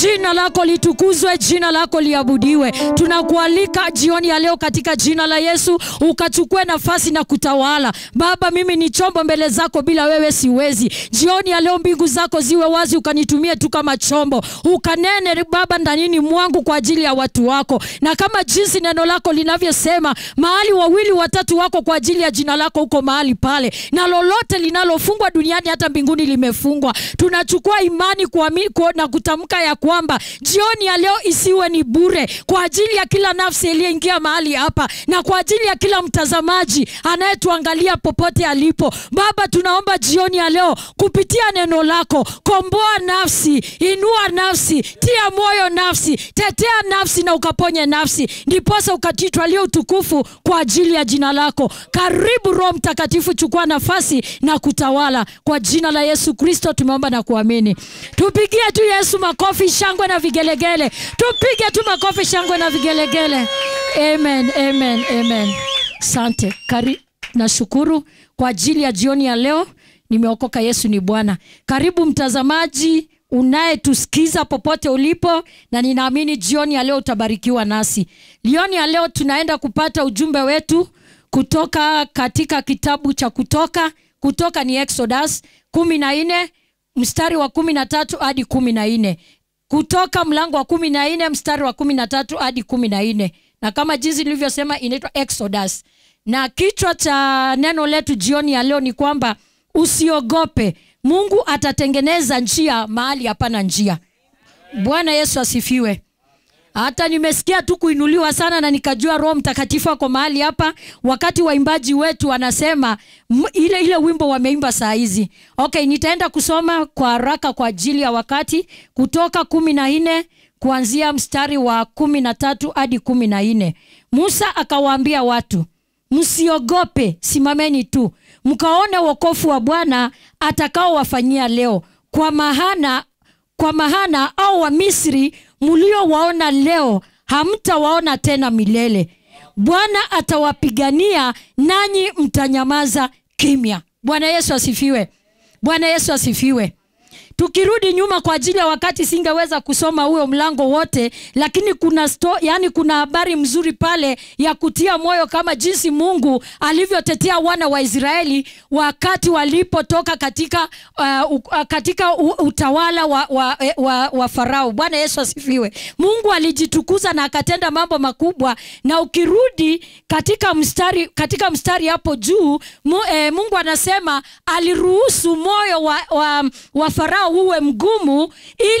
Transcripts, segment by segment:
Jina lako litukuzwe, jina lako liabudiwe. Tunakualika jioni ya leo katika jina la Yesu, ukachukue nafasi na kutawala. Baba, mimi ni chombo mbele zako, bila wewe siwezi. Jioni ya leo mbingu zako ziwe wazi, ukanitumie tu kama chombo, ukanene Baba ndanini mwangu kwa ajili ya watu wako, na kama jinsi neno lako linavyosema, mahali wawili watatu wako kwa ajili ya jina lako, uko mahali pale, na lolote linalofungwa duniani hata mbinguni limefungwa. Tunachukua imani kuamini na kutamka ya ku kwamba jioni ya leo isiwe ni bure kwa ajili ya kila nafsi iliyeingia mahali hapa na kwa ajili ya kila mtazamaji anayetuangalia popote alipo. Baba, tunaomba jioni ya leo kupitia neno lako, komboa nafsi, inua nafsi, tia moyo nafsi, tetea nafsi na ukaponye nafsi, ndiposa ukatitwalia utukufu kwa ajili ya jina lako. Karibu Roho Mtakatifu, chukua nafasi na kutawala kwa jina la Yesu Kristo tumeomba na kuamini. Tupigie tu Yesu makofi shangwe na vigelegele. Tupige tu makofi, shangwe na vigelegele. Amen, amen, amen. Sante Kari, nashukuru kwa ajili ya jioni ya leo. Nimeokoka, Yesu ni Bwana. Karibu mtazamaji unayetusikiza popote ulipo, na ninaamini jioni ya leo utabarikiwa nasi. Jioni ya leo tunaenda kupata ujumbe wetu kutoka katika kitabu cha Kutoka. Kutoka ni Exodus kumi na nne mstari wa kumi na tatu hadi kumi na nne kutoka mlango wa kumi na nne mstari wa kumi na tatu hadi kumi na nne na kama jinsi nilivyosema inaitwa Exodus, na kichwa cha neno letu jioni ya leo ni kwamba usiogope, Mungu atatengeneza njia mahali hapana njia. Bwana Yesu asifiwe. Hata nimesikia tu kuinuliwa sana na nikajua Roho Mtakatifu ako mahali hapa, wakati waimbaji wetu wanasema ile ile wimbo wameimba saa hizi. Okay, nitaenda kusoma kwa haraka kwa ajili ya wakati, Kutoka kumi na nne kuanzia mstari wa kumi na tatu hadi kumi na nne. Musa akawaambia watu, msiogope, simameni tu mkaone wokovu wa Bwana atakaowafanyia leo, kwa maana kwa maana au Wamisri mliowaona leo hamtawaona tena milele. Bwana atawapigania nanyi mtanyamaza kimya. Bwana Yesu asifiwe. Bwana Yesu asifiwe tukirudi nyuma kwa ajili ya wakati, singeweza kusoma huo mlango wote, lakini kuna sto, yani kuna habari mzuri pale ya kutia moyo, kama jinsi Mungu alivyotetea wana wa Israeli wakati walipotoka katika, uh, uh, katika utawala wa, wa, eh, wa, wa Farao. Bwana Yesu asifiwe. Mungu alijitukuza na akatenda mambo makubwa, na ukirudi katika mstari, katika mstari hapo juu mu, eh, Mungu anasema aliruhusu moyo wa, wa, wa Farao uwe mgumu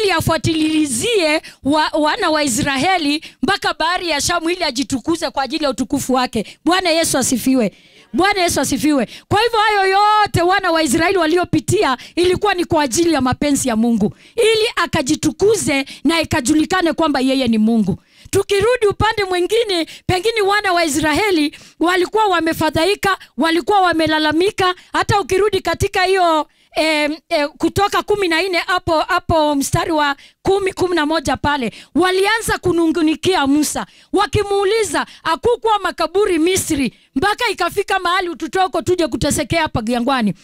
ili afuatilizie wa, wana wa Israeli mpaka bahari ya Shamu ili ajitukuze kwa ajili ya utukufu wake. Bwana Yesu asifiwe. Bwana Yesu asifiwe. Kwa hivyo hayo yote wana wa Israeli waliopitia ilikuwa ni kwa ajili ya mapenzi ya Mungu, ili akajitukuze na ikajulikane kwamba yeye ni Mungu. Tukirudi upande mwingine, pengine wana wa Israeli walikuwa wamefadhaika, walikuwa wamelalamika. Hata ukirudi katika hiyo eh, eh, kutoka kumi na nne hapo hapo mstari wa kumi kumi na moja pale walianza kunungunikia Musa wakimuuliza, akukuwa makaburi Misri mpaka ikafika mahali ututoko tuje kutesekea hapa jangwani?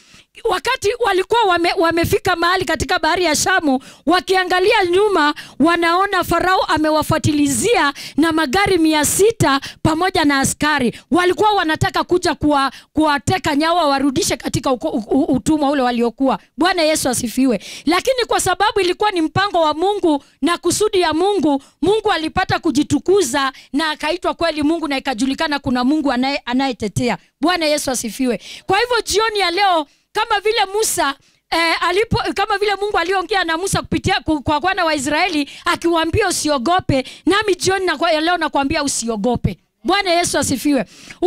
Wakati walikuwa wame, wamefika mahali katika bahari ya Shamu, wakiangalia nyuma, wanaona Farao amewafuatilizia na magari mia sita pamoja na askari. Walikuwa wanataka kuja kuwa, kuwateka nyawa warudishe katika utumwa ule waliokuwa. Bwana Yesu asifiwe. Lakini kwa sababu ilikuwa ni mpango wa Mungu Mungu na kusudi ya Mungu, Mungu alipata kujitukuza na akaitwa kweli Mungu na ikajulikana kuna Mungu anaye anayetetea. Bwana Yesu asifiwe. Kwa hivyo jioni ya leo kama vile Musa eh, alipo, kama vile Mungu aliongea na Musa kupitia kwa wana wa Israeli akiwaambia usiogope, nami jioni na kwa leo nakwambia usiogope. Bwana Yesu asifiwe.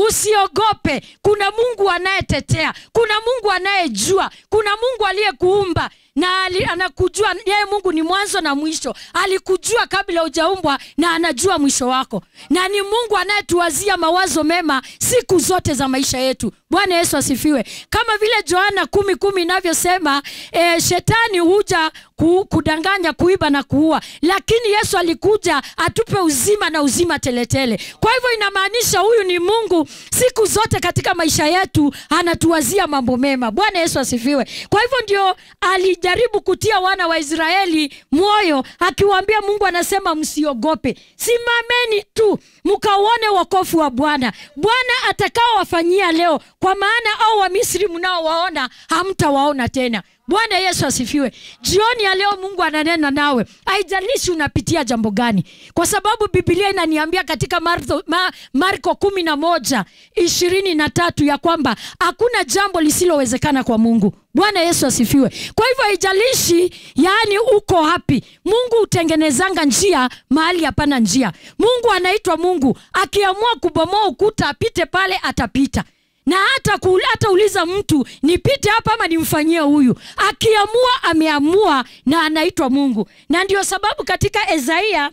Usiogope, kuna Mungu anayetetea, kuna Mungu anayejua, kuna Mungu aliyekuumba na ali, anakujua yeye. Mungu ni mwanzo na mwisho, alikujua kabla hujaumbwa na anajua mwisho wako, na ni Mungu anayetuwazia mawazo mema siku zote za maisha yetu. Bwana Yesu asifiwe. Kama vile joana kumi kumi inavyosema, e, shetani huja ku, kudanganya, kuiba na kuua, lakini Yesu alikuja atupe uzima na uzima teletele. Kwa hivyo inamaanisha huyu ni Mungu siku zote katika maisha yetu, anatuwazia mambo mema. Bwana Yesu asifiwe. Kwa hivyo ndio alij anajaribu kutia wana wa Israeli moyo, akiwaambia Mungu anasema msiogope, simameni tu mkaone wokovu wa Bwana. Bwana atakaowafanyia leo, kwa maana au Wamisri mnaowaona hamtawaona tena. Bwana Yesu asifiwe. Jioni ya leo Mungu ananena nawe, haijalishi unapitia jambo gani, kwa sababu Biblia inaniambia katika Marko, ma, Marko kumi na moja ishirini na tatu ya kwamba hakuna jambo lisilowezekana kwa Mungu. Bwana Yesu asifiwe. Kwa hivyo haijalishi, yaani uko wapi, Mungu hutengenezanga njia mahali hapana njia. Mungu anaitwa Mungu, akiamua kubomoa ukuta apite pale, atapita na hata hatauliza mtu nipite hapa ama nimfanyie huyu akiamua ameamua na anaitwa mungu na ndio sababu katika ezaia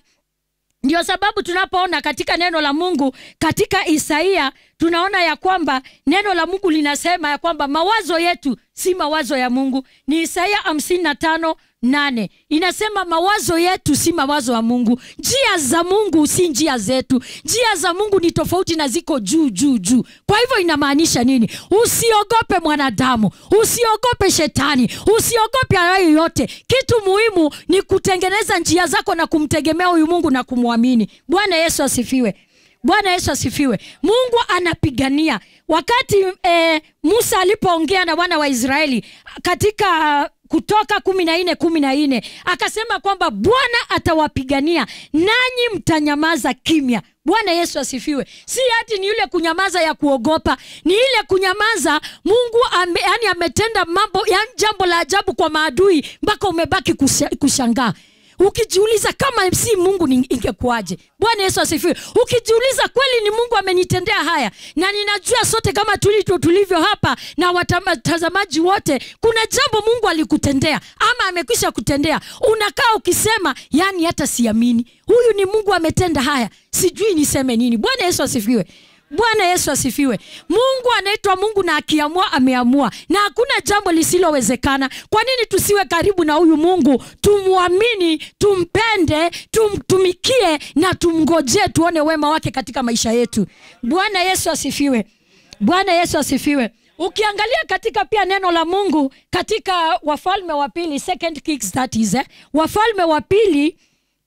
ndio sababu tunapoona katika neno la mungu katika isaia tunaona ya kwamba neno la Mungu linasema ya kwamba mawazo yetu si mawazo ya Mungu. Ni Isaya hamsini na tano nane inasema mawazo yetu si mawazo ya Mungu, njia za Mungu si njia zetu, njia za Mungu ni tofauti na ziko juu juu juu. Kwa hivyo inamaanisha nini? Usiogope mwanadamu, usiogope shetani, usiogope hayo yote. Kitu muhimu ni kutengeneza njia zako na kumtegemea huyu Mungu na kumwamini. Bwana Yesu asifiwe. Bwana Yesu asifiwe. Mungu anapigania. Wakati e, Musa alipoongea na wana wa Israeli katika Kutoka kumi na nne kumi na nne akasema kwamba Bwana atawapigania nanyi mtanyamaza kimya. Bwana Yesu asifiwe. Si hati ni yule kunyamaza ya kuogopa, ni ile kunyamaza. Mungu ame, yani ametenda mambo ya jambo la ajabu kwa maadui mpaka umebaki kushangaa ukijiuliza kama si mungu ingekuwaje bwana yesu asifiwe ukijiuliza kweli ni mungu amenitendea haya na ninajua sote kama tulito tulivyo hapa na watazamaji wote kuna jambo mungu alikutendea ama amekwisha kutendea unakaa ukisema yani hata siamini huyu ni mungu ametenda haya sijui niseme nini bwana yesu asifiwe Bwana Yesu asifiwe. Mungu anaitwa Mungu na akiamua ameamua, na hakuna jambo lisilowezekana. Kwa nini tusiwe karibu na huyu Mungu? Tumwamini, tumpende, tumtumikie na tumngojee, tuone wema wake katika maisha yetu. Bwana Yesu asifiwe. Bwana Yesu asifiwe. Ukiangalia katika pia neno la Mungu katika Wafalme wa Pili, Second kicks that is, eh? Wafalme wa Pili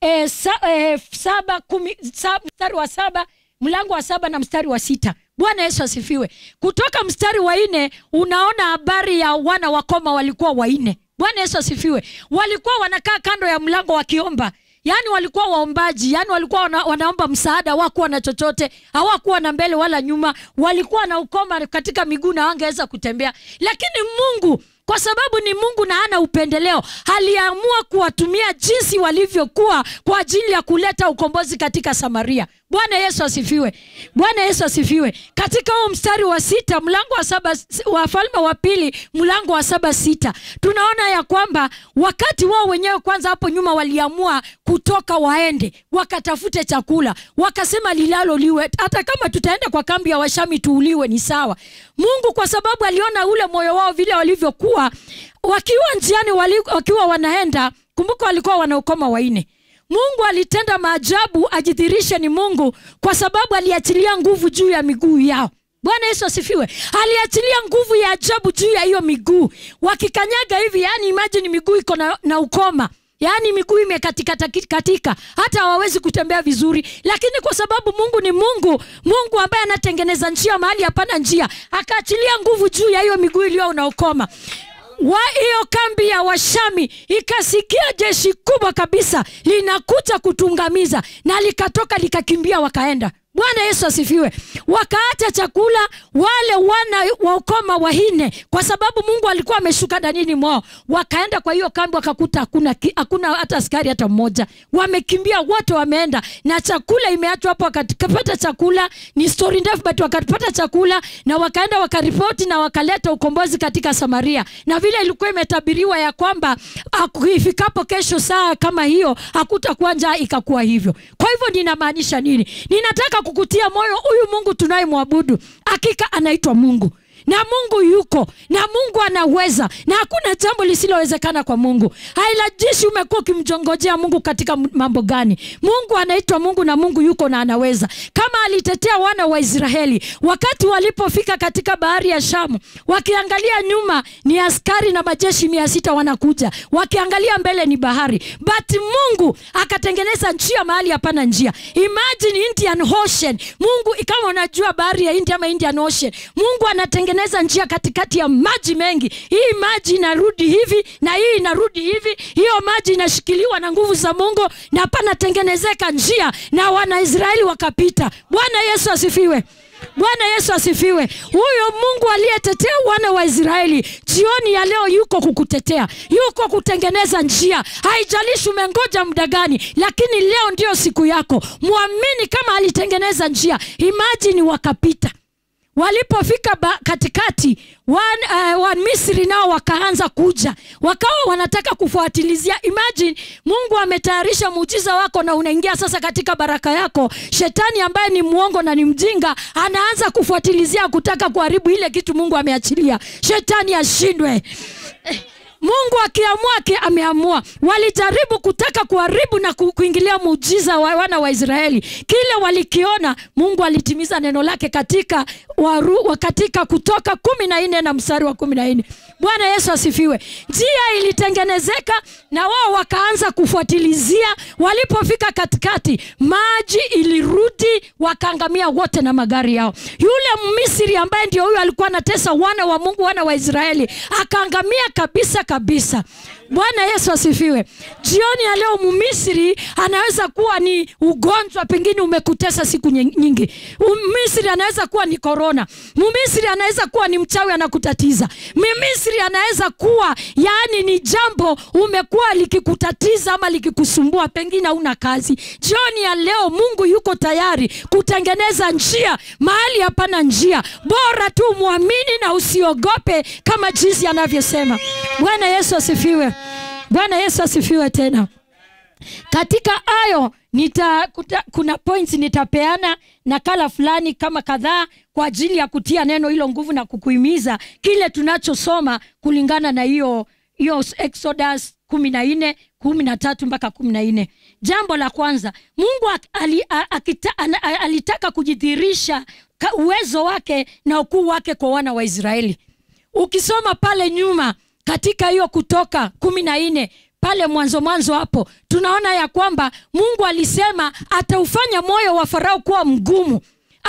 eh, sa, eh, saba kumi, sa, mstari wa saba mlango wa saba na mstari wa sita bwana yesu asifiwe kutoka mstari wa nne unaona habari ya wana wakoma walikuwa wanne bwana yesu asifiwe walikuwa wanakaa kando ya mlango wakiomba yaani walikuwa waombaji yaani walikuwa wana, wanaomba msaada hawakuwa na chochote hawakuwa na mbele wala nyuma walikuwa na ukoma katika miguu na wangeweza kutembea lakini mungu kwa sababu ni mungu na ana upendeleo aliamua kuwatumia jinsi walivyokuwa kwa ajili ya kuleta ukombozi katika samaria bwana yesu asifiwe bwana yesu asifiwe katika huo mstari wa sita mlango wa saba wa falme wa pili mlango wa saba sita tunaona ya kwamba wakati wao wenyewe kwanza hapo nyuma waliamua kutoka waende wakatafute chakula wakasema lilalo liwe hata kama tutaenda kwa kambi ya washami tuuliwe ni sawa mungu kwa sababu aliona ule moyo wao vile walivyokuwa wakiwa njiani wakiwa wanaenda kumbuka walikuwa wanaokoma waine mungu alitenda maajabu ajidhirishe ni mungu kwa sababu aliachilia nguvu juu ya miguu yao bwana yesu asifiwe aliachilia nguvu ya ajabu juu ya hiyo miguu wakikanyaga hivi yani imagine miguu iko na, na ukoma yaani miguu katika, hata hawawezi kutembea vizuri lakini kwa sababu mungu ni mungu mungu ambaye anatengeneza njia mahali hapana njia akaachilia nguvu juu ya hiyo miguu iliyo na ukoma wa hiyo kambi ya Washami ikasikia jeshi kubwa kabisa linakuja kutungamiza, na likatoka likakimbia, wakaenda Bwana Yesu asifiwe. Wakaacha chakula wale wana waukoma wahine, kwa sababu Mungu alikuwa ameshuka danini mwao. Wakaenda kwa hiyo kambi, wakakuta hakuna hakuna hata askari hata mmoja, wamekimbia wote, wameenda na chakula imeachwa hapo. Wakapata chakula, ni story ndefu, but wakapata chakula na wakaenda wakaripoti na wakaleta ukombozi katika Samaria, na vile ilikuwa imetabiriwa ya kwamba ifikapo kesho saa kama hiyo hakutakuwa njaa, ikakuwa hivyo. Kwa hivyo ninamaanisha nini? Ninataka kukutia moyo huyu Mungu tunayemwabudu, hakika anaitwa Mungu na Mungu yuko na Mungu anaweza, na hakuna jambo lisilowezekana kwa Mungu. Hailajishi umekuwa ukimjongojea Mungu katika mambo gani. Mungu anaitwa Mungu na Mungu yuko na anaweza, kama alitetea wana wa Israeli wakati walipofika katika bahari ya Shamu, wakiangalia nyuma ni askari na majeshi mia sita wanakuja, wakiangalia mbele ni bahari, but Mungu akatengeneza njia mahali hapana njia. Imagine Indian Ocean, Mungu ikawa unajua bahari ya Hindi ama Indian Ocean, Mungu anatengeneza anatengeneza njia katikati ya maji mengi hii maji inarudi hivi na hii inarudi hivi hiyo maji inashikiliwa na nguvu za mungu na panatengenezeka njia na wanaisraeli wakapita bwana yesu asifiwe bwana yesu asifiwe huyo mungu aliyetetea wana wa israeli jioni ya leo yuko kukutetea yuko kutengeneza njia haijalishi umengoja muda gani lakini leo ndiyo siku yako mwamini kama alitengeneza njia imajini wakapita walipofika katikati wan, uh, eh, wan misri nao wakaanza kuja wakawa wanataka kufuatilizia imagine mungu ametayarisha muujiza wako na unaingia sasa katika baraka yako shetani ambaye ni mwongo na ni mjinga anaanza kufuatilizia kutaka kuharibu ile kitu mungu ameachilia shetani ashindwe Mungu akiamua ki ameamua. Walijaribu kutaka kuharibu na kuingilia muujiza wa wana wa Israeli. Kile walikiona, Mungu alitimiza neno lake katika wa katika kutoka kumi na nne na mstari wa kumi na nne bwana yesu asifiwe njia ilitengenezeka na wao wakaanza kufuatilizia walipofika katikati maji ilirudi wakaangamia wote na magari yao yule mmisri ambaye ndio huyo alikuwa anatesa wana wa mungu wana wa israeli akaangamia kabisa kabisa Bwana Yesu asifiwe. Jioni ya leo Mmisri anaweza kuwa ni ugonjwa pengine umekutesa siku nyingi. Mmisri anaweza kuwa ni korona. Mmisri anaweza kuwa ni mchawi anakutatiza. Mmisri anaweza kuwa yaani ni jambo umekuwa likikutatiza ama likikusumbua, pengine hauna kazi. Jioni ya leo Mungu yuko tayari kutengeneza njia mahali hapana njia. Bora tu muamini na usiogope kama jinsi anavyosema. Bwana Yesu asifiwe. Bwana Yesu asifiwe tena. Katika hayo nita, kuta, kuna points nitapeana nakala fulani kama kadhaa kwa ajili ya kutia neno hilo nguvu na kukuhimiza kile tunachosoma kulingana na hiyo hiyo Exodus kumi na nne kumi na tatu mpaka kumi na nne. Jambo la kwanza, Mungu ali, alitaka kujidhirisha uwezo wake na ukuu wake kwa wana wa Israeli. Ukisoma pale nyuma katika hiyo Kutoka kumi na nne pale mwanzo mwanzo hapo tunaona ya kwamba Mungu alisema ataufanya moyo wa Farao kuwa mgumu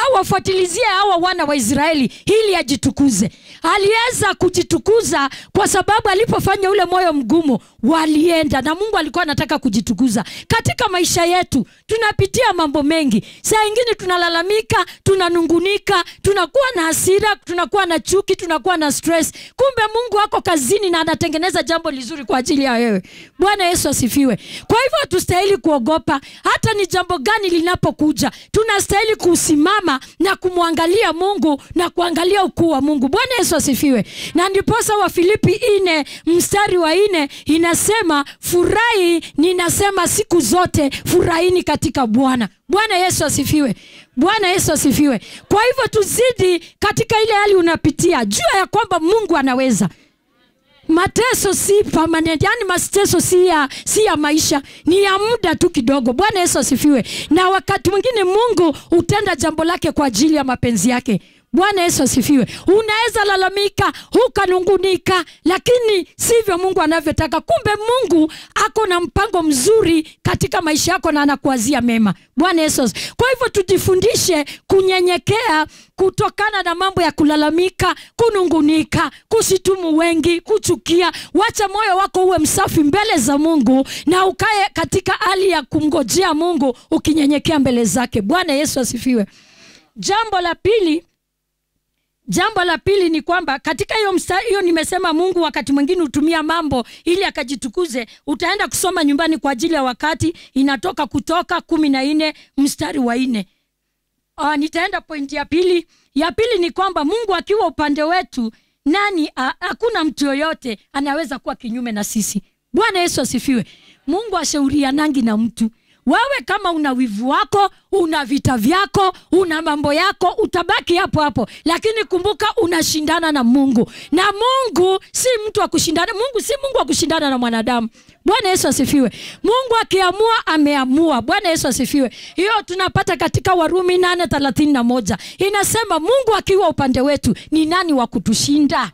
awafuatilizie hawa wana wa Israeli ili ajitukuze. Aliweza kujitukuza kwa sababu alipofanya ule moyo mgumu, walienda na Mungu alikuwa anataka kujitukuza. Katika maisha yetu tunapitia mambo mengi, saa ingine tunalalamika, tunanungunika, tunakuwa na hasira, tunakuwa na chuki, tunakuwa na stress. Kumbe Mungu ako kazini na anatengeneza jambo lizuri kwa ajili ya wewe. Bwana Yesu asifiwe. Kwa hivyo hatustahili kuogopa, hata ni jambo gani linapokuja, tunastahili kusimama kusimama na kumwangalia Mungu na kuangalia ukuu wa Mungu. Bwana Yesu asifiwe. Na ndiposa wa Filipi ine mstari wa ine inasema furahi, ninasema siku zote furahini katika Bwana. Bwana Yesu asifiwe. Bwana Yesu asifiwe. Kwa hivyo tuzidi katika ile hali unapitia, jua ya kwamba Mungu anaweza mateso si permanent, yani mateso si ya, si ya maisha, ni ya muda tu kidogo. Bwana Yesu asifiwe. Na wakati mwingine Mungu hutenda jambo lake kwa ajili ya mapenzi yake. Bwana Yesu asifiwe. Unaweza lalamika hukanungunika, lakini sivyo Mungu anavyotaka. Kumbe Mungu ako na mpango mzuri katika maisha yako na anakuazia mema. Bwana Yesu. Kwa hivyo tujifundishe kunyenyekea kutokana na mambo ya kulalamika, kunungunika, kusitumu wengi, kuchukia. Wacha moyo wako uwe msafi mbele za Mungu na ukae katika hali ya kumgojea Mungu ukinyenyekea mbele zake. Bwana Yesu asifiwe. Jambo la pili, Jambo la pili ni kwamba katika hiyo mstari hiyo nimesema Mungu wakati mwingine hutumia mambo ili akajitukuze. Utaenda kusoma nyumbani kwa ajili ya wakati, inatoka Kutoka kumi na nne mstari wa nne. Uh, nitaenda pointi ya pili. Ya pili ni kwamba Mungu akiwa upande wetu, nani hakuna mtu yoyote anaweza kuwa kinyume na sisi. Bwana Yesu asifiwe. Mungu nangi na mtu wewe kama una wivu wako, una vita vyako, una mambo yako, utabaki hapo hapo, lakini kumbuka, unashindana na Mungu, na Mungu si mtu wa kushindana. Mungu si Mungu wa kushindana na mwanadamu. Bwana Yesu asifiwe. Mungu akiamua ameamua. Bwana Yesu asifiwe. Hiyo tunapata katika Warumi nane thelathini na moja inasema, Mungu akiwa upande wetu ni nani wa kutushinda?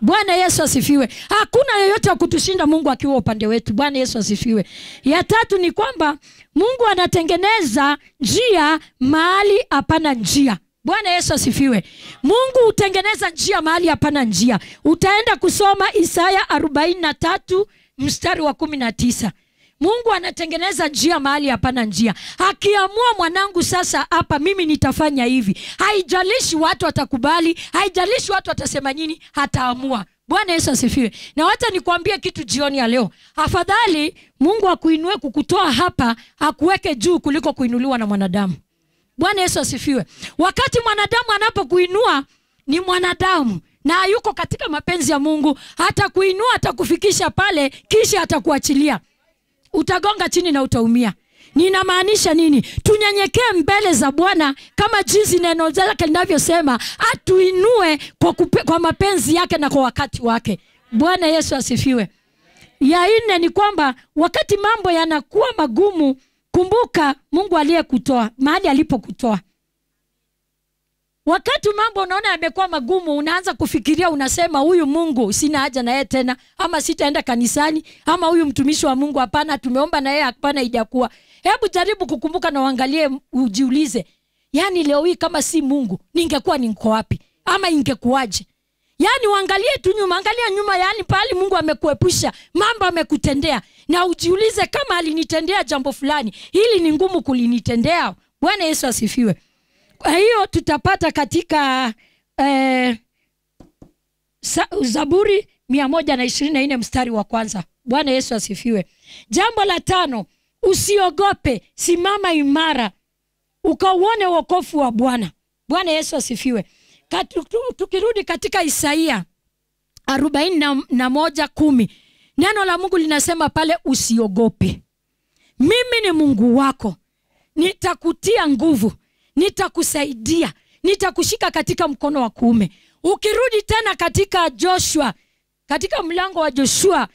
Bwana Yesu asifiwe. Hakuna yeyote wa kutushinda Mungu akiwa upande wetu. Bwana Yesu asifiwe. Ya tatu ni kwamba Mungu anatengeneza njia mahali hapana njia. Bwana Yesu asifiwe. Mungu hutengeneza njia mahali hapana njia. Utaenda kusoma Isaya 43 mstari wa kumi na tisa mungu anatengeneza njia mahali hapana njia akiamua mwanangu sasa hapa mimi nitafanya hivi haijalishi watu watakubali haijalishi watu watasema nini hataamua bwana yesu asifiwe na hata nikuambie kitu jioni ya leo afadhali mungu akuinue kukutoa hapa akuweke juu kuliko kuinuliwa na mwanadamu bwana yesu asifiwe wakati mwanadamu anapokuinua ni mwanadamu na yuko katika mapenzi ya Mungu, atakuinua, atakufikisha pale, kisha atakuachilia. Utagonga chini na utaumia. Ninamaanisha nini? Tunyenyekee mbele za Bwana kama jinsi neno lake linavyosema, atuinue kwa, kupe, kwa mapenzi yake na kwa wakati wake. Bwana Yesu asifiwe. Ya nne ni kwamba wakati mambo yanakuwa magumu, kumbuka Mungu aliyekutoa mahali alipokutoa. Wakati mambo unaona yamekuwa magumu, unaanza kufikiria, unasema huyu Mungu sina haja na yeye tena, ama sitaenda kanisani, ama huyu mtumishi wa Mungu hapana, tumeomba na yeye hapana, ijakuwa. Hebu jaribu kukumbuka na uangalie, ujiulize, yani leo hii kama si Mungu ningekuwa niko wapi, ama ingekuwaje? Yani uangalie tu nyuma, angalia nyuma, yani pahali Mungu amekuepusha, mambo amekutendea, na ujiulize kama alinitendea jambo fulani, hili ni ngumu kulinitendea. Bwana Yesu asifiwe. Kwa hiyo tutapata katika eh, Zaburi mia moja na ishirini na nne mstari wa kwanza. Bwana Yesu asifiwe. Jambo la tano, usiogope, simama imara ukauone uokofu wa Bwana. Bwana Yesu asifiwe. Tukirudi katika Isaia arobaini na, na moja kumi neno la Mungu linasema pale, usiogope, mimi ni Mungu wako, nitakutia nguvu nitakusaidia nitakushika katika mkono wa kuume ukirudi tena katika joshua katika mlango wa joshua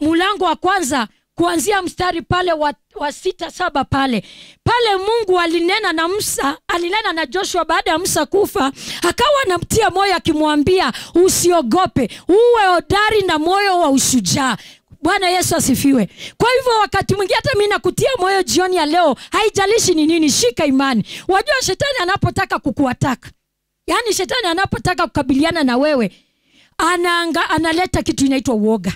mlango wa kwanza kuanzia mstari pale wa, wa sita saba pale pale mungu alinena na msa alinena na joshua baada ya msa kufa akawa anamtia moyo akimwambia usiogope uwe hodari na moyo wa ushujaa bwana yesu asifiwe kwa hivyo wakati mwingine hata mi nakutia moyo jioni ya leo haijalishi ni nini shika imani wajua shetani anapotaka kukuataka yaani shetani anapotaka kukabiliana na wewe ananga, analeta kitu inaitwa uoga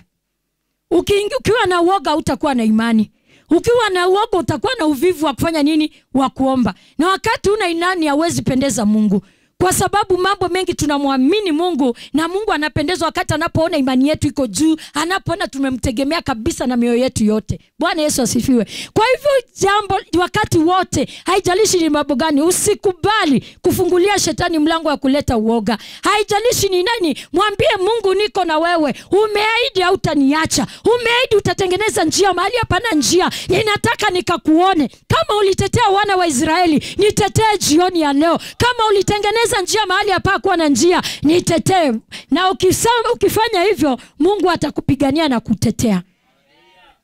Ukiingi, ukiwa na uoga utakuwa na imani ukiwa na uoga utakuwa na uvivu wa kufanya nini wa kuomba na wakati una inani hawezi pendeza mungu kwa sababu mambo mengi tunamwamini Mungu na Mungu anapendezwa wakati anapoona imani yetu iko juu, anapoona tumemtegemea kabisa na mioyo yetu yote. Bwana Yesu asifiwe. Kwa hivyo jambo, wakati wote, haijalishi ni mambo gani, usikubali kufungulia shetani mlango wa kuleta uoga. Haijalishi ni nani, mwambie Mungu, niko na wewe, umeahidi hautaniacha, umeahidi utatengeneza njia mahali hapana njia, ninataka nikakuone. Kama ulitetea wana wa Israeli, nitetee jioni ya leo. Kama ulitengeneza kutengeneza njia mahali hapakuwa na njia, nitetee. Na ukisema, ukifanya hivyo Mungu atakupigania na kutetea.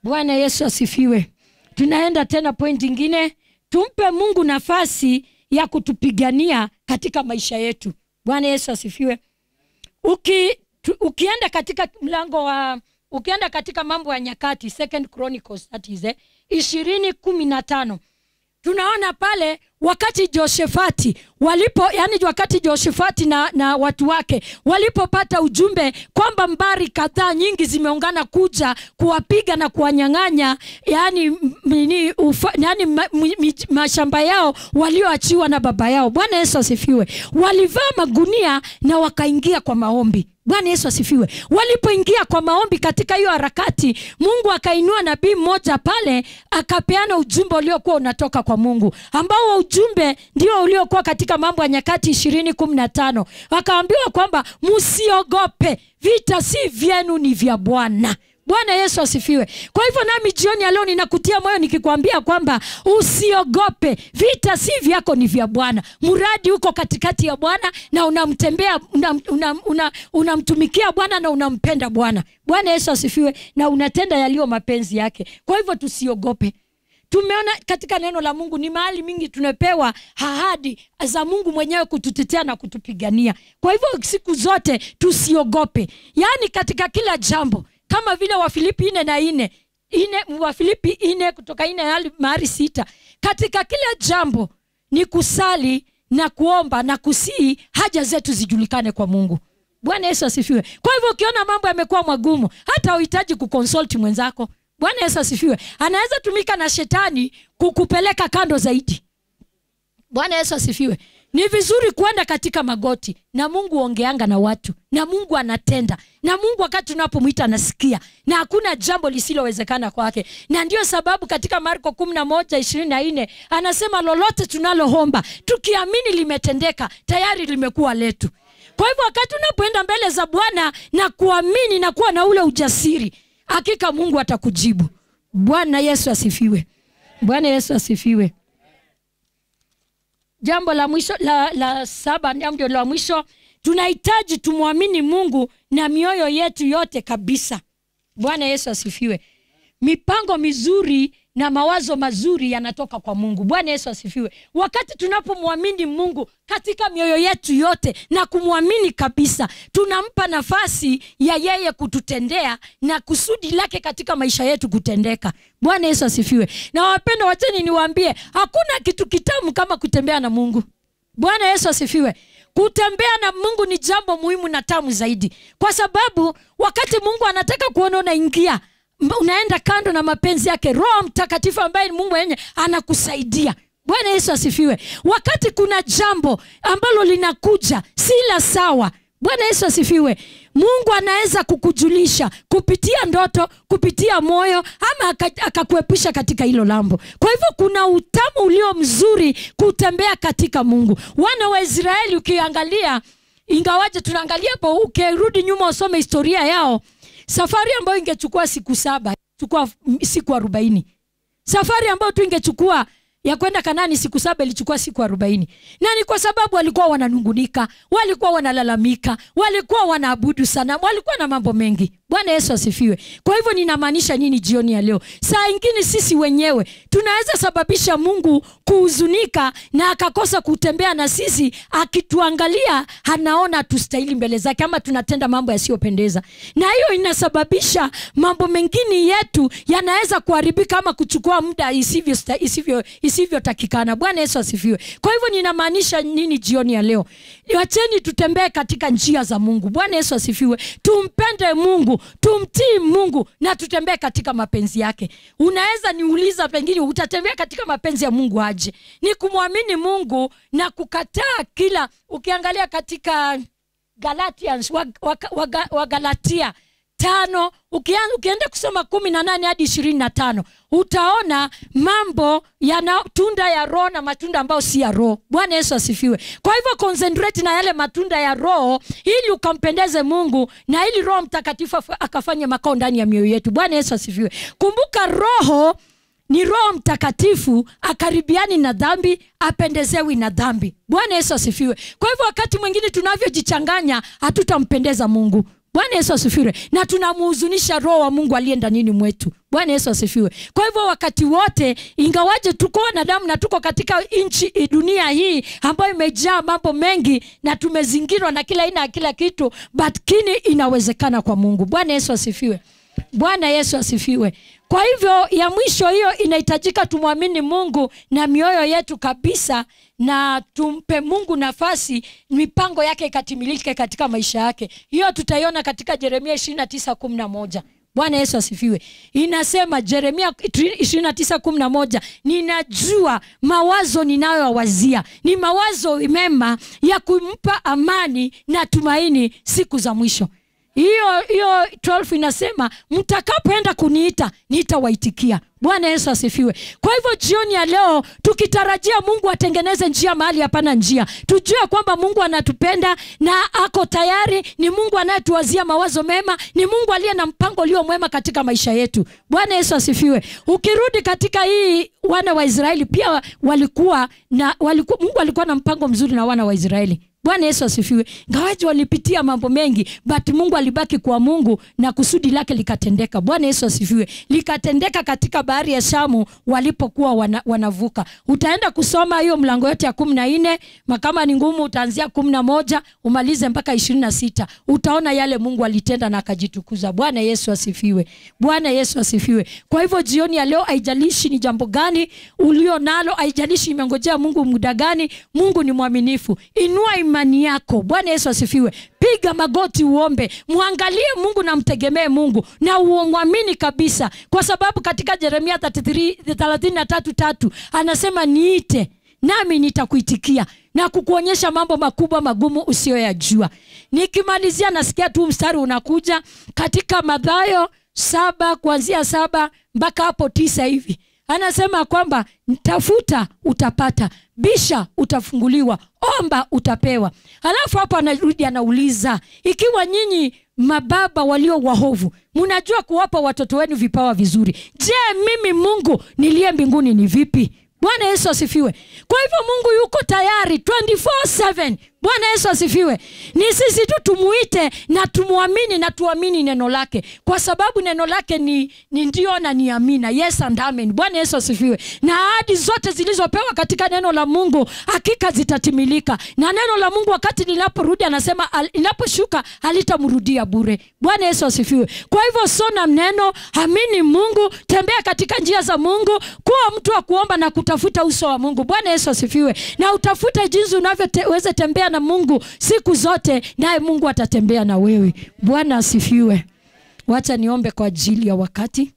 Bwana Yesu asifiwe. Tunaenda tena point ingine, tumpe Mungu nafasi ya kutupigania katika maisha yetu. Bwana Yesu asifiwe. Uki, tu, ukienda katika mlango wa ukienda katika mambo ya nyakati Second Chronicles that is eh, ishirini kumi na tano tunaona pale wakati Joshefati walipo yani, wakati Joshefati na, na watu wake walipopata ujumbe kwamba mbari kadhaa nyingi zimeungana kuja kuwapiga na kuwanyang'anya yani, mini, ufa, yani ma, mi, mashamba yao walioachiwa na baba yao. Bwana Yesu asifiwe. Walivaa magunia na wakaingia kwa maombi. Bwana Yesu asifiwe. Walipoingia kwa maombi katika hiyo harakati, Mungu akainua nabii mmoja pale, akapeana ujumbe uliokuwa unatoka kwa Mungu, ambao wa ujumbe ndio uliokuwa katika Mambo ya Nyakati ishirini kumi na tano. Akaambiwa kwamba msiogope, vita si vyenu, ni vya Bwana. Bwana Yesu asifiwe. Kwa hivyo nami jioni ya leo ninakutia moyo nikikwambia kwamba usiogope, vita si vyako, ni vya Bwana. Mradi uko katikati ya Bwana na unamtembea unamtumikia una, una, una Bwana na unampenda Bwana. Bwana Yesu asifiwe, na unatenda yaliyo mapenzi yake. Kwa hivyo tusiogope. Tumeona katika neno la Mungu ni mahali mingi tunapewa ahadi za Mungu mwenyewe kututetea na kutupigania. Kwa hivyo siku zote tusiogope, yaani katika kila jambo kama vile wafilipi ine na ine ine wafilipi ine kutoka ine hadi mahali sita katika kila jambo ni kusali na kuomba na kusii haja zetu zijulikane kwa mungu bwana yesu asifiwe kwa hivyo ukiona mambo yamekuwa magumu hata uhitaji kukonsulti mwenzako bwana yesu asifiwe anaweza tumika na shetani kukupeleka kando zaidi bwana yesu asifiwe ni vizuri kwenda katika magoti na mungu ongeanga na watu na mungu anatenda na mungu wakati unapomwita anasikia na hakuna jambo lisilowezekana kwake na ndiyo sababu katika marko kumi na moja ishirini na nne anasema lolote tunaloomba tukiamini limetendeka tayari limekuwa letu kwa hivyo wakati unapoenda mbele za bwana na kuamini na kuwa na ule ujasiri hakika mungu atakujibu bwana yesu asifiwe bwana yesu asifiwe jambo la mwisho la, la saba ndio la mwisho tunahitaji tumwamini mungu na mioyo yetu yote kabisa bwana yesu asifiwe mipango mizuri na mawazo mazuri yanatoka kwa Mungu. Bwana Yesu asifiwe. Wakati tunapomwamini Mungu katika mioyo yetu yote na kumwamini kabisa, tunampa nafasi ya yeye kututendea na kusudi lake katika maisha yetu kutendeka. Bwana Yesu asifiwe. Na wapendwa, wacheni niwaambie, hakuna kitu kitamu kama kutembea na Mungu. Bwana Yesu asifiwe. Kutembea na Mungu ni jambo muhimu na tamu zaidi, kwa sababu wakati Mungu anataka kuona unaingia unaenda kando na mapenzi yake roho mtakatifu ambaye ni mungu yenye anakusaidia bwana yesu asifiwe wakati kuna jambo ambalo linakuja si la sawa bwana yesu asifiwe mungu anaweza kukujulisha kupitia ndoto kupitia moyo ama akakuepusha katika hilo lambo kwa hivyo kuna utamu ulio mzuri kutembea katika mungu wana wa israeli ukiangalia ingawaje tunaangalia po ukirudi nyuma usome historia yao Safari ambayo ingechukua siku saba chukua siku arobaini. Safari ambayo tu ingechukua ya kwenda Kanani siku saba ilichukua siku arobaini, na ni kwa sababu walikuwa wananungunika, walikuwa wanalalamika, walikuwa wanaabudu sana, walikuwa na mambo mengi. Bwana Yesu asifiwe. Kwa hivyo ninamaanisha nini jioni ya leo? Saa ingine sisi wenyewe tunaweza sababisha Mungu kuhuzunika na akakosa kutembea na sisi, akituangalia anaona hatustahili mbele zake, ama tunatenda mambo yasiyopendeza, na hiyo inasababisha mambo mengine yetu yanaweza kuharibika ama kuchukua muda isivyotakikana isivyo, isivyo. Bwana Yesu asifiwe. Kwa hivyo ninamaanisha nini jioni ya leo? Wacheni tutembee katika njia za Mungu. Bwana Yesu asifiwe. Tumpende Mungu tumtii Mungu na tutembee katika mapenzi yake. Unaweza niuliza, pengine utatembea katika mapenzi ya Mungu aje? Ni kumwamini Mungu na kukataa kila. Ukiangalia katika Galatians wa, wa, wa, wa Galatia tano ukianza ukienda kusoma kumi na nane hadi ishirini na tano utaona mambo yana tunda ya roho na matunda ambayo si ya roho bwana yesu asifiwe kwa hivyo concentrate na yale matunda ya roho ili ukampendeze mungu na ili roho mtakatifu akafanye makao ndani ya mioyo yetu bwana yesu asifiwe kumbuka roho ni roho mtakatifu akaribiani na dhambi apendezewi na dhambi bwana yesu asifiwe kwa hivyo wakati mwingine tunavyojichanganya hatutampendeza mungu bwana yesu asifiwe na tunamhuzunisha roho wa mungu aliye ndanini mwetu bwana yesu asifiwe kwa hivyo wakati wote ingawaje tuko wanadamu na tuko katika nchi dunia hii ambayo imejaa mambo mengi na tumezingirwa na kila aina ya kila kitu kini inawezekana kwa mungu bwana yesu asifiwe bwana yesu asifiwe kwa hivyo ya mwisho hiyo inahitajika tumwamini mungu na mioyo yetu kabisa na tumpe mungu nafasi mipango yake ikatimilike katika maisha yake hiyo tutaiona katika jeremia 29:11. bwana yesu asifiwe inasema jeremia 29:11 ninajua mawazo ninayowazia ni mawazo mema ya kumpa amani na tumaini siku za mwisho hiyo hiyo 12 inasema mtakapoenda kuniita nitawaitikia bwana yesu asifiwe kwa hivyo jioni ya leo tukitarajia mungu atengeneze njia mahali hapana njia tujue kwamba mungu anatupenda na ako tayari ni mungu anayetuwazia mawazo mema ni mungu aliye na mpango ulio mwema katika maisha yetu bwana yesu asifiwe ukirudi katika hii wana wa israeli pia walikuwa na walikuwa, mungu alikuwa na mpango mzuri na wana wa israeli Bwana Yesu asifiwe. Ngawaje walipitia mambo mengi, but Mungu alibaki kwa Mungu na kusudi lake likatendeka. Bwana Yesu asifiwe. Likatendeka katika bahari ya Shamu walipokuwa wana, wanavuka. Utaenda kusoma hiyo mlango yote ya kumi na nne makama ni ngumu, utaanzia kumi na moja umalize mpaka ishirini na sita utaona yale Mungu alitenda na akajitukuza. Bwana Yesu asifiwe. Bwana Yesu asifiwe. Kwa hivyo jioni ya leo, haijalishi ni jambo gani ulio nalo, haijalishi imengojea Mungu muda gani, Mungu ni mwaminifu. Inua ime imani yako. Bwana Yesu asifiwe. Piga magoti uombe, mwangalie Mungu na mtegemee Mungu na uomwamini kabisa, kwa sababu katika Yeremia 33:3 anasema niite nami nitakuitikia na kukuonyesha mambo makubwa magumu usiyoyajua. Nikimalizia, nasikia tu mstari unakuja katika Mathayo saba kuanzia saba mpaka hapo tisa hivi anasema kwamba mtafuta utapata bisha utafunguliwa omba utapewa halafu hapo anarudi anauliza ikiwa nyinyi mababa walio wahovu mnajua kuwapa watoto wenu vipawa vizuri je mimi mungu niliye mbinguni ni vipi bwana yesu asifiwe kwa hivyo mungu yuko tayari 24/7 bwana yesu asifiwe ni sisi tu tumuite na tumwamini na tuamini neno lake kwa sababu neno lake ni, ni ndio na ni amina yes and amen bwana yesu asifiwe na ahadi zote zilizopewa katika neno la mungu hakika zitatimilika na neno la mungu wakati linaporudi anasema al, linaposhuka halitamrudia bure bwana yesu asifiwe kwa hivyo sona neno amini mungu tembea katika njia za mungu kuwa mtu wa kuomba na kutafuta uso wa mungu bwana yesu asifiwe na utafute jinsi unavyoweza te, tembea na Mungu siku zote, naye Mungu atatembea na wewe. Bwana asifiwe. Wacha niombe kwa ajili ya wakati.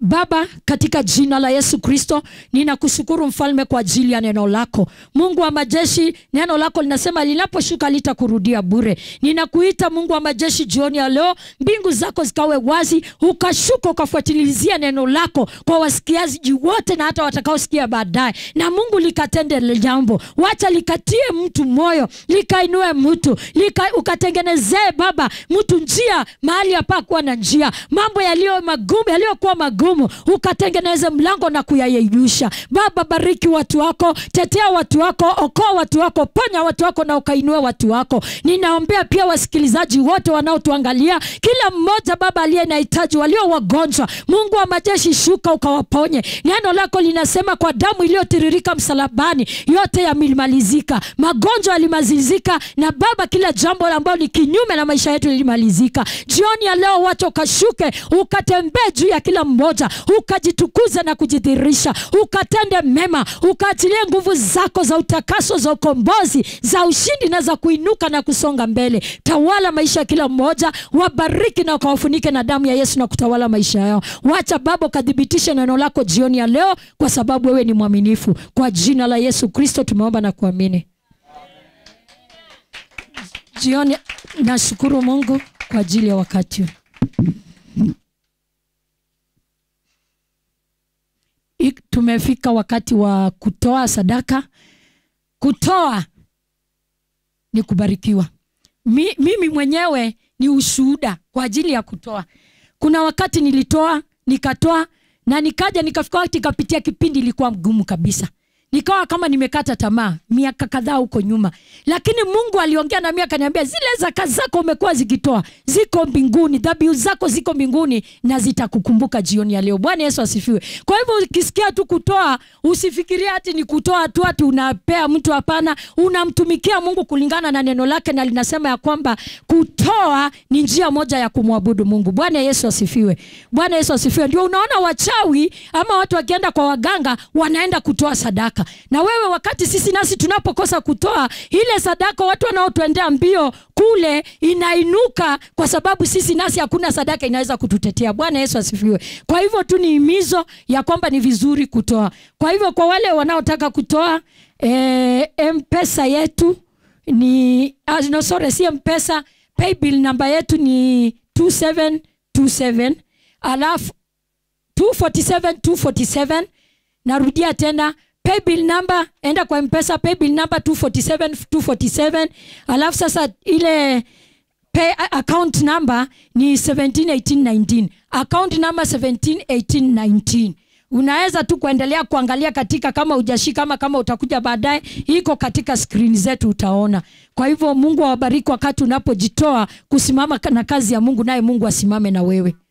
Baba, katika jina la Yesu Kristo, ninakushukuru mfalme kwa ajili ya neno lako. Mungu wa majeshi, neno lako linasema linaposhuka litakurudia bure. Ninakuita Mungu wa majeshi, jioni ya leo mbingu zako zikawe wazi, ukashuka ukafuatilizia neno lako kwa wasikiaji wote na hata watakaosikia baadaye, na Mungu likatende jambo, wacha likatie mtu moyo, likainue mtu lika, ukatengenezee Baba mtu njia mahali hapakuwa na njia, mambo yaliyo magumu yaliyokuwa magumu magumu ukatengeneze mlango na kuyayeyusha baba bariki watu wako tetea watu wako okoa watu wako ponya watu wako na ukainue watu wako ninaombea pia wasikilizaji wote wanaotuangalia kila mmoja baba aliye na hitaji walio wagonjwa mungu wa majeshi shuka ukawaponye neno lako linasema kwa damu iliyotiririka msalabani yote yamemalizika magonjwa yalimalizika na baba kila jambo ambayo ni kinyume na maisha yetu lilimalizika jioni ya leo wacha ukashuke ukatembee juu ya kila mmoja moja, ukajitukuze na kujidhirisha, ukatende mema, ukaachilie nguvu zako za utakaso, za ukombozi, za ushindi na za kuinuka na kusonga mbele. Tawala maisha ya kila mmoja, wabariki na ukawafunike na damu ya Yesu na kutawala maisha yao. Wacha Baba ukadhibitishe neno lako jioni ya leo, kwa sababu wewe ni mwaminifu. Kwa jina la Yesu Kristo tumeomba na kuamini. Jioni, nashukuru Mungu kwa ajili ya wakati huu. tumefika wakati wa kutoa sadaka. Kutoa ni kubarikiwa. Mi, mimi mwenyewe ni ushuhuda kwa ajili ya kutoa. Kuna wakati nilitoa nikatoa, na nikaja nikafika wakati, ikapitia kipindi ilikuwa mgumu kabisa nikawa kama nimekata tamaa miaka kadhaa huko nyuma, lakini Mungu aliongea nami akaniambia, zile zaka zako umekuwa zikitoa ziko mbinguni, dhabihu zako ziko mbinguni na zitakukumbuka jioni ya leo. Bwana Yesu asifiwe. Kwa hivyo ukisikia tu kutoa, usifikirie ati ni kutoa tu ati unapea mtu. Hapana, unamtumikia Mungu kulingana na neno lake, na linasema ya kwamba kutoa ni njia moja ya kumwabudu Mungu. Bwana Yesu asifiwe. Bwana Yesu asifiwe. Ndio unaona wachawi ama watu wakienda kwa waganga wanaenda kutoa sadaka na wewe wakati sisi nasi tunapokosa kutoa ile sadaka, watu wanaotuendea mbio kule inainuka, kwa sababu sisi nasi hakuna sadaka inaweza kututetea. Bwana Yesu asifiwe. Kwa hivyo tu ni himizo ya kwamba ni vizuri kutoa. Kwa hivyo kwa wale wanaotaka kutoa e, mpesa yetu ni ah, no, sorry, si mpesa paybill namba yetu ni 2727 alafu 247 247 narudia tena pay bill number enda kwa mpesa pay bill number 247 247 alafu sasa ile pay account number ni 17 18 account number 17 unaweza tu kuendelea kuangalia katika kama ujashika ama kama utakuja baadaye, iko katika skrini zetu utaona. Kwa hivyo Mungu awabariki wakati unapojitoa kusimama na kazi ya Mungu, naye Mungu asimame na wewe.